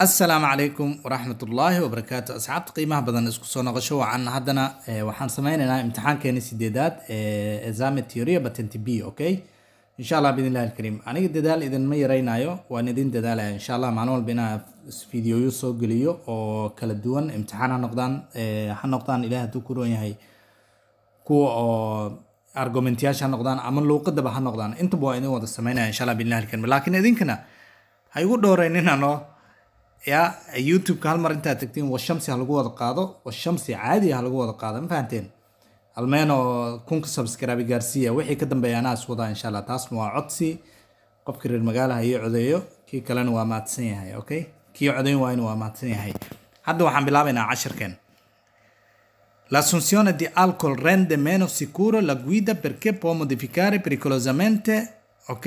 asalaamu calaykum waraxmatullaahi wabarakaatu asxaabta qiimaha badan isku soo noqosho wacan haddana eh, waxaan sameyneynaa imtixaankeeni sideedaad exame eh, theoria patenti okay insha allah biidn alkariim aniga dadaal idin ma yaraynayo waan idin dadaalaya ah. insha allah maalin walba inaa fideoyo soo geliyo oo kala duwan imtixaan ha eh, ha noqdaan ilaah hadduu ku roon yahay kuwa oo argumentiyaasha ha noqdaan ama luuqadaba ha noqdaan intaba waa idin wada sameynaya insha allah biidn illahi laakiin idinkana ha igu dhowreyn inaano ya youtubeka hal mar intaad tagtiin washamsi ha lagu wada qaado washamsi caadi ah lagu wada qaado ma fahanteen halmeenoo kunka subscribe gaarsiiya wixii ka dambeeya anaa is wadaa insha allah taasna waa codsi qofkii reer magaalaha iyo codeeyo kii kalena waa mahadsan yahay okay kii codeyn waayna waa mahadsan yahay hadda waxaan bilaabaynaa casharkeen La di alcol rende meno sicuro la guida perché può modificare pericolosamente, ok?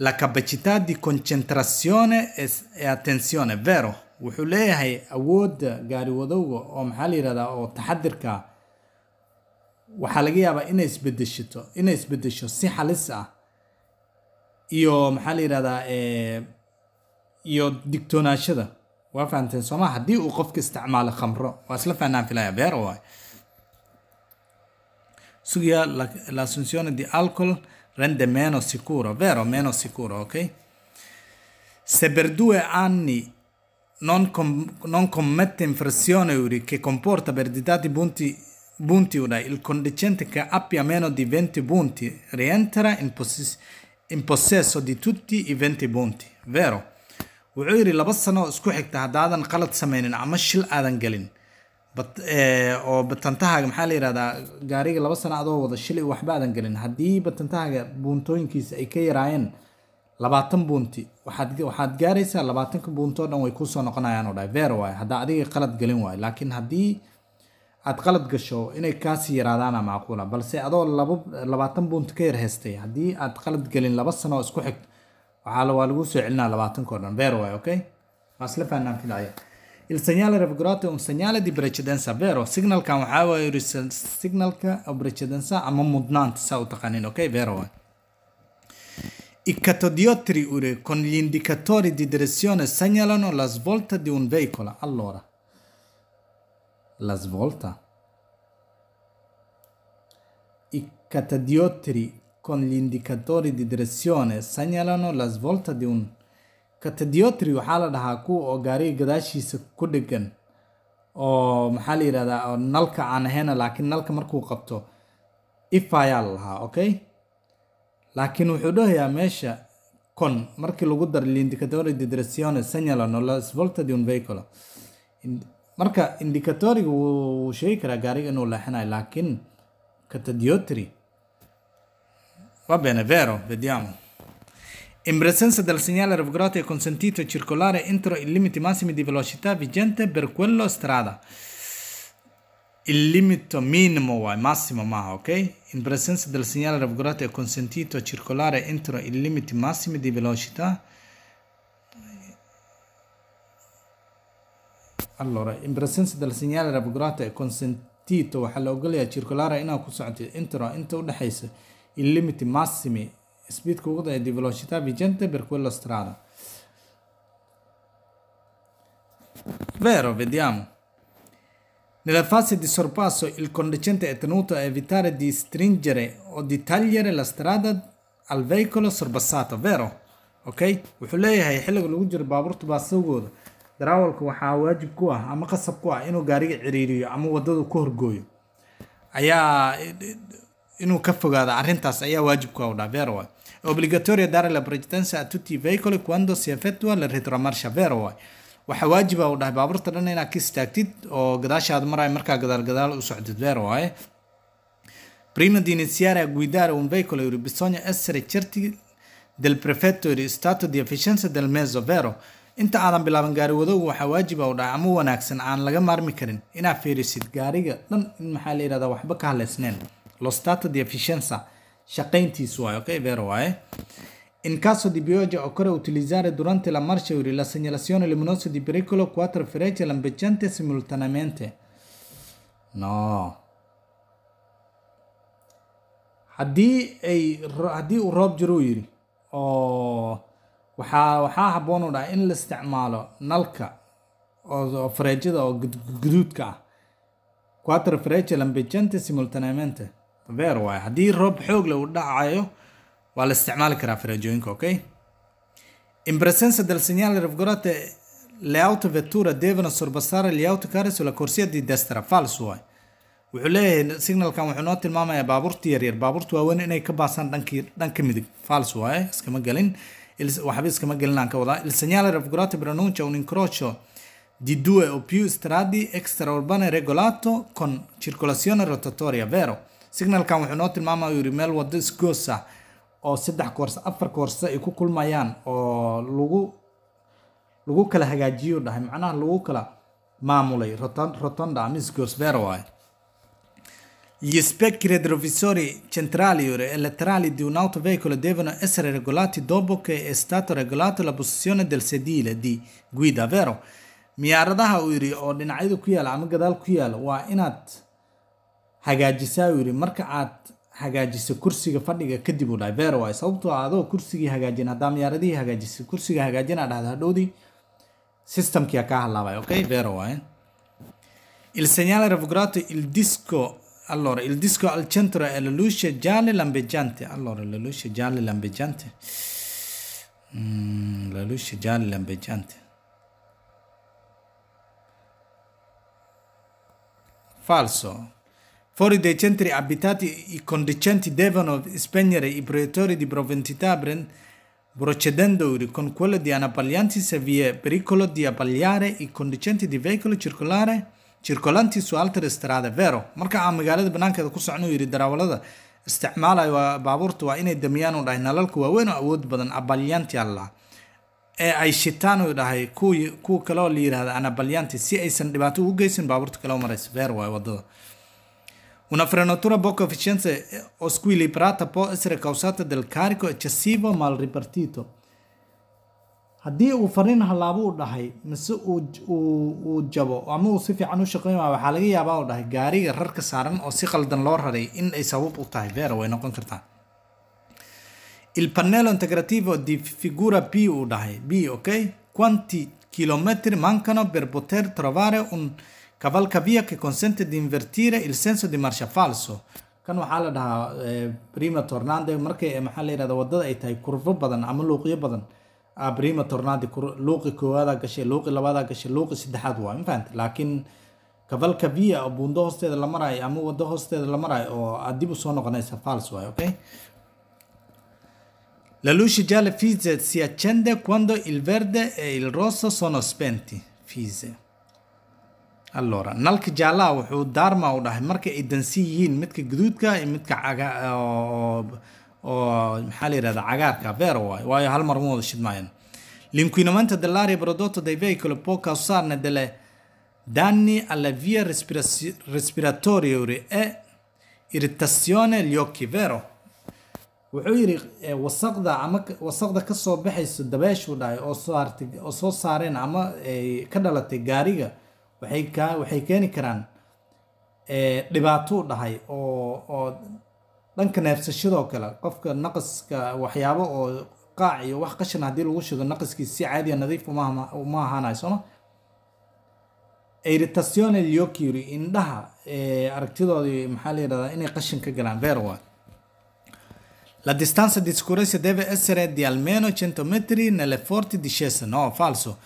la capacità di concentrazione e, attenzione vero wuxuu leeyahay awoodda gaariwadowga oo maxaa la yihahdaa oo taxadirka waxaa laga yaabaa inay isbedeshito inay isbedesho si xalis ah iyo maxaa la yihahdaa iyo digtoonaashada waa fahamteen soomaa haddii uu qofka isticmaalo khamro waa isla fahnaan filaya beero waay sugiya la, la assunzione di alcohol rende meno sicuro, vero? Meno sicuro, ok? Se per due anni non, com- non commette infrazione che comporta perdita di punti, punti URI, il conducente che abbia meno di 20 punti rientra in, poss- in possesso di tutti i 20 punti, vero? wuxuu yidhi laba sano isku xigta haddaadan qalad samaynin ama shil aadan gelin Eh, oo batantahaaga maxaa la yihahdaa gaariga laba sano adoo wada shilay waxba aadan gelin haddii batantahaaga buuntooyinkiisa ay ka yaraayeen labaatan buunti waxaad gaaraysaa labaatanka buuntoo dhan way kuusoo noqonayaanoo dha ver waay haddaa adiga qalad gelin waay laakiin haddii aad qalad gasho inay kaasii yaraadaana macquula balse adoo labaatan buunti ka yar yarhaystay haddii aad qalad gelin laba sanooo isku xig waxaa waa laguu soo celinaa labaatanko dhan ver waay okay waa isla fahnaan filcaya il segnale è السينيال رفقراتي ام سينيال دي بريتشدنسا بيرو سيجنال كان وحاوة يرسل سيجنال كا او بريتشدنسا اما مضنان تساو تقانين اوكي بيرو I catodiottriure con gli indicatori di direzione segnalano la svolta di un veicolo. Allora, la svolta? I catodiottri con gli indicatori di direzione segnalano la svolta di un veicolo Katakathiotri waxaa la dhahaa kuwa oo gaariga gadaashiisa ku dhegan oo maxaa la yirahdaa nalka aan ahayna laakiin nalka markuu qabto if la lahaa okay laakiin wuxuu dhahayaa meesha con markii lagu daro l'indicatore di direzione segnalano la svolta di un veicolo marka indicatoriga wuu sheegi karaa gaariga inuu leexinayo laakiin catadiotri va bene vero vediamo In presenza del segnale revocato è consentito circolare entro i limiti massimi di velocità vigente per quella strada. Il limite minimo e massimo ma, ok? In presenza del segnale revocato è consentito circolare entro i limiti massimi di velocità Allora, in presenza del segnale revocato è consentito waxaa circolare inaa ku entro, intra inta u dhexaysa il limiti massimi speed ugu daya di velocità vigente per quella strada. Vero, vediamo. Nella fase di sorpasso il conducente è tenuto a evitare di stringere o di tagliare la strada al veicolo sorpassato, vero? Okay? wuxuu leeyahay xilliga lagu jiro baabuurta baasawgooda darawalka waxaa waajib ku ah ama qasab ku ah inuu gaariga ciriiriyo ama wadada ku horgooyo ayaa inuu ka fogaado arrintaas ayaa waajib ku ah obbligatorio dare la precedenza a tutti i veicoli quando si effettua la retromarcia vero waxaa waajiba u dhahay baabuurta dhan inaad ka istaagtid oo gadaashaad maraya markaa gadaalgadaal u socdid vero waaye prima di guidare un veicolo bisogna essere certi del prefetto di stato di efficienza del mezzo vero inta aadan bilaaban gaari wadowgu waxaa waajib u dhahay ama wanaagsan aan laga maarmi karin inaad fiirisid gaariga dhan in maxaa la yidhahdaa waxba ka haleysneen lo stato di efficienza shaqayntiisu waaye okay vero waaye eh? In caso di pioggia occorre utilizzare durante la marcia URI la segnalazione luminosa di pericolo 4 frecce lampeggianti simultaneamente. No. Haddii ay haddii uu roob jiro yiri oo waxaa waxaa habboon u dhahay in la isticmaalo nalka oo farejada oo guduudka ah 4 frecce lampeggianti simultaneamente beer waay haddii roob xoogle uu dhacayo waa la isticmaali karaa farajooyinka okay in presenza del segnale ravgorate le auto vettura devono sorpassare gli auto cari sulla corsia di destra falso waay wuxuu leeyahay signalkan wuxuu noo tilmaamaya baabuurta yaryar baabuurta waaweyn inay ka baasaan dhankii dhanka midig fals waaye iskama gelin waxba iskama gelinaan ka wadaa il segnale raffigurato pronuncia un incrocio di due o più strade extraurbane regolato con circolazione rotatoria vero signalkan wuxuu noo tilmaamaya yiri meel wado isgoos ah oo saddex koorse afar koorse ay ku kulmayaan oo lagu lagu kala hagaajiyo dhahay macnaha lagu kala maamulay rotonda ama isgoos beer waaye gli specchi retrovisori centrali e laterali di un'auto veicolo devono essere regolati dopo che è stato regolato la posizione del sedile di guida, vero? Miyaaradaha uu yidhi oo dhinacyadu ku yaala ama gadaal ku yaala waa inaad hagaajisaa uu yidhi marka aad hagaajiso kursiga fadhiga kadib uu dhahay beer waay sababtoo ah adoo kursigii hagaajin haddaa miyaaradihii hagaajisay kursiga hagaajinaa dhahda hadhowdii systemkia kaa halaabay okay beer waay Il segnale raffigurato il disco, allora il disco al centro e la luce gialla e lampeggiante. Allora la luce gialla e lampeggiante. Mm, la luce gialla e lampeggiante. Falso. fuori dai centri abitati i conducenti devono spegnere i proiettori di proventità procedendo con quello di anapaglianti se vi è pericolo di appagliare i conducenti di veicoli circolare circolanti su altre strade vero marka aan magaalada banaankeeda ku socno yidhi darawalada isticmaalaya baabuurta waa inay damiyaan u dhahay nalalka waaweyn oo awood badan abalyanti allah ee ay shitaan u dhahay kuw kuwa kaleo la yidhahda anabalyanti si aysan dhibaato ugu geysan baabuurta kaleo maraysa veer waay wadada Una frenatura bocca efficiente o squilibrata può essere causata dal carico eccessivo mal ripartito. haddii uu fariin halaabo u dhahay mise uu jabo ama uu si fiican u shaqeynayo waxaa laga yaabaa u dhahay gaariga rarka saaran oo si qaldan loo raray in ay sabab u tahay vera way noqon kartaa il pannello integrativo di figura b u dhahay b ok quanti chilometri mancano per poter trovare un cavalcavia che consente di invertire il senso di marcia falso kan waxaa la dhahaa eh, prima tornade markay maxaa la yihahda waddada ay tahay kurvo badan ama luuqyo badan ah, prima tornade luuqi koowaada gashay luuqi labaada gashay luuqi saddexaad waa mafahanta laakiin cavalcavia oo buundo hoosteeda la maraayo ama waddo hoosteeda la maraayo oo aad ah dib usoo noqonaysa fals waay okay La luce gialla fise si accende quando il verde e il rosso sono spenti. Fise allora nalka jaallaha wuxuu daarma u dhahay marka ay dansi yihiin midka guduudka iyo midka caga oo maxaa la yidhahda cagaarka vero waay waayo hal mar ma wada shidmaayaan l'inquinamento dell'aria prodotto dai veicoli può causarne delle danni alla via respiratoria e irritazione agli vero wuxuu yidhi eh, wasaqda ama wasaqda kasoo baxaysa dabeeshu dhahay oo soo hartay oo soo saareen ama eh, ka dhalatay gaariga waxay keeni karaan eh, dhibaatuu dhahay oo oo dhanka neefsashadoo kale qofka naqaska waxyaabo oo qaac iyo wax qashan haddii lagu shido naqaskiisa si caadiya ah, nadiif uma ahaanayo sooma iritational yokuri indhaha eh, aragtidoodii maxaa la yidhahdaa inay qashin ka galaan verwa La distanza di sicurezza deve essere di almeno 100 metri nelle forti discese. No, falso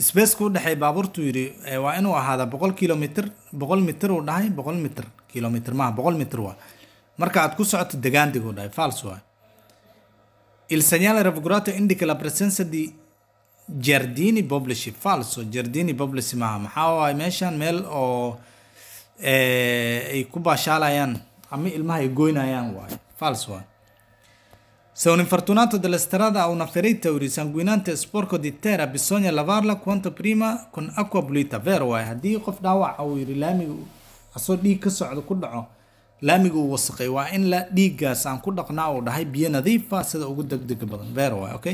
spaceka u udhexeey baabuurtuu yidhi eh, waa inuu ahaada boqol kilomitr boqol mitr uu dhahay boqol mitr kilomitr maaha boqol mitr waa marka aad ku socoto degaandig uu dhahay fals waa il segnale raffigurato indica la presenza di jardini publishi falso jardini publishi maaha maxaa waaye meeshan meel oo eh, ay ku baashaalayaan ama ilmaha ay goynayaan waaye fals waa Se un infortunato della strada ha una ferita o sanguinante e sporco di terra, bisogna lavarla quanto prima con acqua pulita. Vero waay, eh? haddii qof dhaawac uu yidhi laamigu asoo dhiig ka socdo ku dhaco laamigu uu wasaqay waa in la dhiiggaas aan ku dhaqnaa uu dhahay biyo nadiifa sida ugu degdega badan. Vero waay, eh? ok?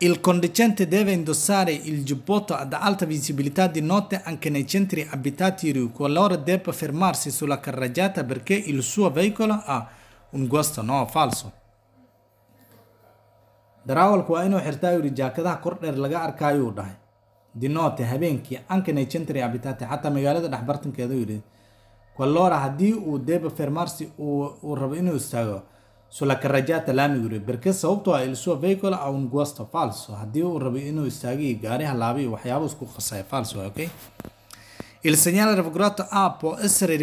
Il conducente deve indossare il giubbotto ad alta visibilità di notte anche nei centri abitati RU, qualora debba fermarsi sulla carreggiata perché il suo veicolo ha un guasto. No, falso. darawalku waa inuu xirtaa yidhi jaakadaha kordheer laga arkaayuu dhahay dinote habeenkii ankanay century abitate xataa magaalada dhexbartankeeda yidhi kalora haddii uu deba fermarsi uu rabo inuu istaago sulakarajata karajata laamigu berke sababtoo ah il suo vehicle a ah guasto falso haddii uu rabo inuu istaago iyo gaari halaaba iyo waxyaaba isku qasaya falso okay Il segnale raffigurato A può essere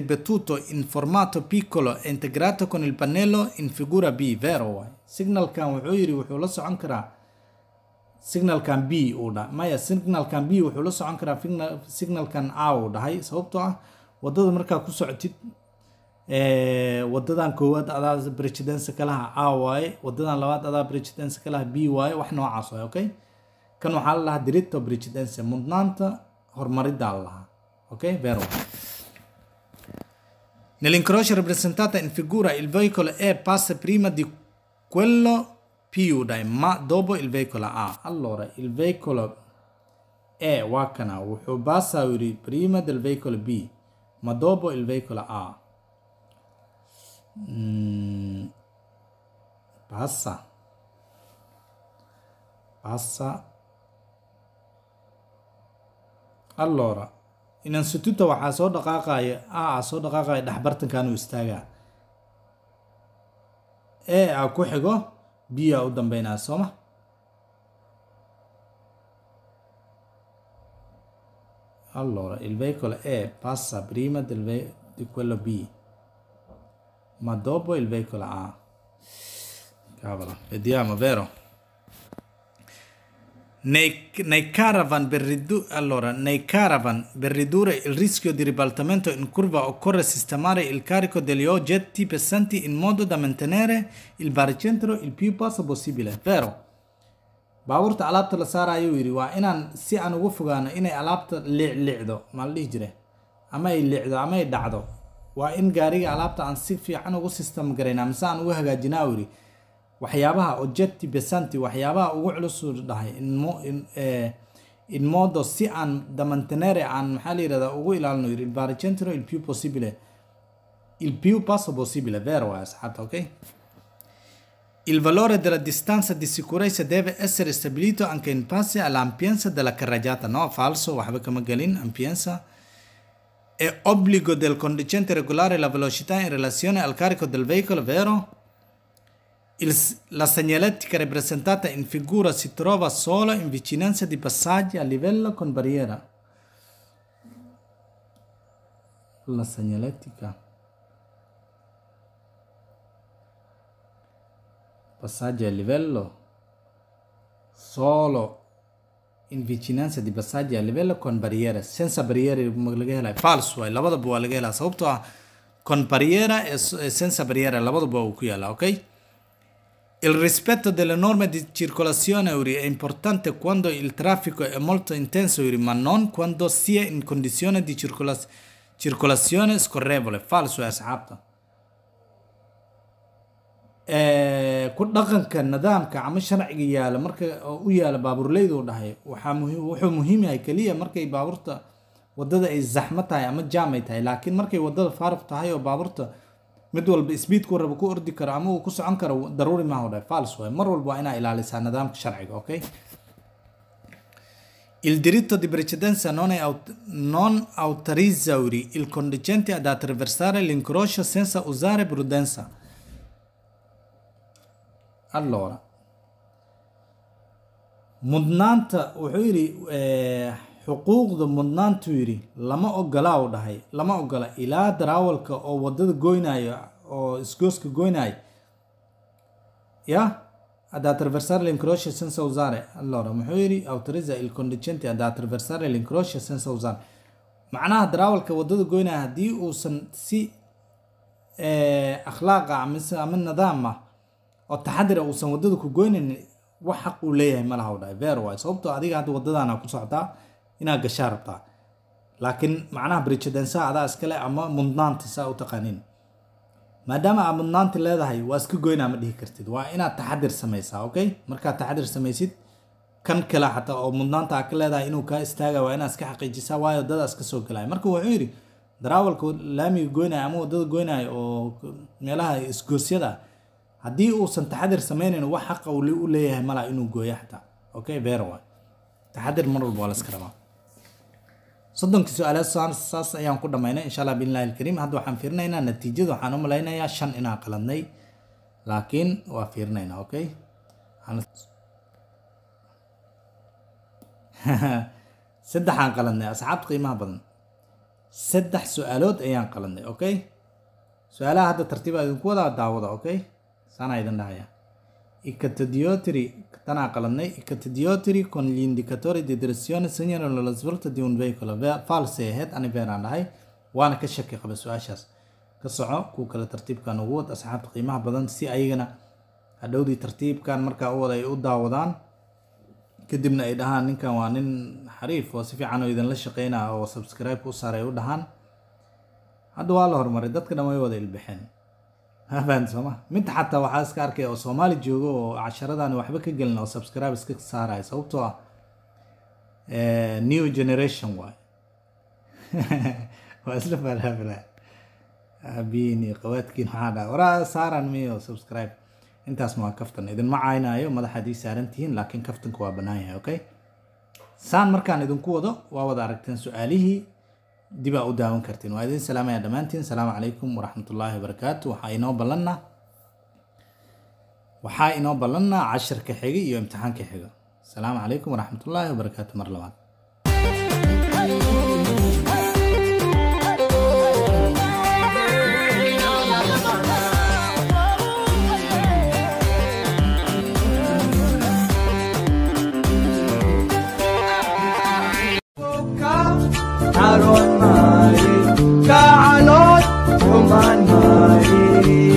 piccolo integrato con il pannello in figura B, vero? signalkan wuxuu yidhi wuxuu la socon karaa signalkan b uu dha maya signalkan b wuxuu la socon karaa signalkan a uu dhahay sababtoo ah wadada markaa ku socotid wadadan koowaad adaa bresidense kalaha a waaye wadadan labaad adaa bresidense kalaha b waaye wax noocaas waaye okay kan waxaa la lahaa directo bresidense mudnaanta horumariddaa la lahaa okay vero Nell'incrocio rappresentata in figura il veicolo è e passa prima di quello più dai ma dopo il veicolo A. Allora, il veicolo E wakana basta prima del veicolo B, ma dopo il veicolo A. Mm, passa. Passa. Allora, innanzitutto waxaa soo dhaqaaqaya A soo dhaqaaqaya dhex bartankan uu istaagaa a a ku xigo b a u dambeynaya sooma allora il veicolo E passa prima del ve di quello B ma dopo il veicolo A cavolo vediamo vero Nei, nei, allora, nei per ridurre il rischio di ribaltamento in curva occorre sistemare il carico degli oggetti pesanti in modo da mantenere il baricentro il più basso possibile. Vero? baabuurta alaabta la saara yiri waa inaan si aan ugu fogaano inay alaabta liclicdo maan dhihi jire ama ay licdo ama ay dhacdo waa in gaariga alaabta aan si fiican ugu sistem garaynaa mise aan ugu hagaajinaa u waxyaabaha ojetti besanti waxyaabaha ugu culus dhahay eh, in modo si aan damantenere aan maxaa la yirahdaa ugu ilaalino yiri il baricentino il più possibile il più passo possibile vero è eh, ascolta ok Il valore della distanza di sicurezza deve essere stabilito anche in base all'ampienza della carreggiata. No, falso, waxba kama galin ampienza. È obbligo del conducente regolare la velocità in relazione al carico del veicolo, vero? Il, la segnalettica rappresentata in figura si trova solo in vicinanza di passaggi a livello con barriera. La segnalettica. Passaggi a livello solo in vicinanza di passaggi a livello con barriere. Senza barriere è falso, è lavorato buono, è la sotto con barriera e senza barriera è lavorato buono qui, ok? Il rispetto delle norme di circolazione Uri, è importante quando il traffico è molto intenso Uri, ma non quando si è in condizione di circola circolazione scorrevole. Falso e ku dhaqanka nidaamka ama sharciga yaala marka u yaala baabuurleydu dhahay waxaa muhiim wuxuu muhiim yahay keliya markay baabuurta wadada ay zaxmo tahay ama jaam tahay laakiin markay wadada faaruq tahay oo baabuurta mid walba sbiidku raba ku ordi karo ama uu ku socon karo daruuri maaho dhe fals waay mar walba waa inaa ilaalisaa nidaamka sharciga okay Il diritto di precedenza non, aut non autorizza il conducente ad attraversare l'incrocio senza usare prudenza. Allora, mudnaanta wuxuu yidhi eh, xuquuqda mudnaantuu yidhi lama ogola u dhahay lama ogola ilaa daraawalka oo wadada goynaayo oo isgooska goynaayo ya ad attraversare l'incrocio senza usare allora muxuu yidhi autorizza il conducente ad attraversare l'incrocio senza usare macnaha daraawalka waddada goynaya haddii uusan si eh, akhlaaqa amise ama nidaam ah oo taxadira ah uusan wadada ku goynayn wax xaq uu leeyahay malaha u dhahay ver waay sababtoo ah adiga hadda wadadaana ku socdaa inaad gashaa rabtaa laakiin macnaha berijadensaa adaa iskale ama mudnaanta saa u taqaaniin maadaama aad mudnaanta leedahay waa iska goynaa ma dhihi kartid waa inaad taxadir samaysaa okay markaad taxadir samaysid kan kale xataa oo mudnaanta aad ka leedahay inuu kaa istaaga waa inaad iska xaqiijisaa waayo dadaa iska soo galaya marka wuxuu yidhi daraawalka laamiga goynaya ama wadada goynaya oo meelaha isgoosyada haddii uusan taxadir samaynayn wax xaqa u leeyahay malaa inuu gooyo xataa okay beer waay taxadir mar walba waa la iska rabaa soddonkii su-aaleed saas ayaan ku dhamaynay insha allah biidnillahi alkariim hadda waxaan fiirinaynaa natiijada waxaan u malaynayaa shan inaan qaladnay laakiin waa fiirinaynaa okay saddexaan qaladnay asxaabta qiimaha badan saddex su-aalood ayaan qaladnay okay su-aalaha hadda tartiibaa idinku wadaa daawada okay saanaa idin dhahayaa Icatodiotri, tanaa qaladnay Icatodiotri con gli indicatori di direzione segnalano lo svolto di un veicolo false ahayd ani beenaan dhahay waana ka shaki qaba su-aashaas ka soco kuu kale tartiibkan ugu wad asxaabta qiimaha badan si ayagana hadhowdii tartiibkan markaa u ay u daawadaan kadibna ay dhahaan ninkan waa nin xariif oo si fiican oo idinla shaqeynaa oo subscribe u saaray u dhahaan hadda waa la hormaray dadka dadkana way wada ilbixeen fahanti sooma midda xataa waxaa iska arkay oo soomaali joogo oo casharadan waxba ka gelin oo subscribe iska saaraya sababtoo ah eh, new generation waay waa isla faalaafila aabini qawaadkiin waxaa dhaa waraa saaraan miyo subscribe intaas ma kaftan idinma caynaayo madaxaad ii saaran tihiin laakiin kaftanka waa bannaan yahay okay saan markaan idinku wado waa wada aragteen su-aalihii dibaa u daawan kartiin waa idin salaamaya dhammaantiin asalaamu calaykum waraxmatullaahi wabarakaatu waxaa inoo ballannaa waxaa inoo ballanna cashirka xiga iyo imtixaanka xiga asalaamu calaykum waraxmatullaahi wabarakaatu mar labaad You.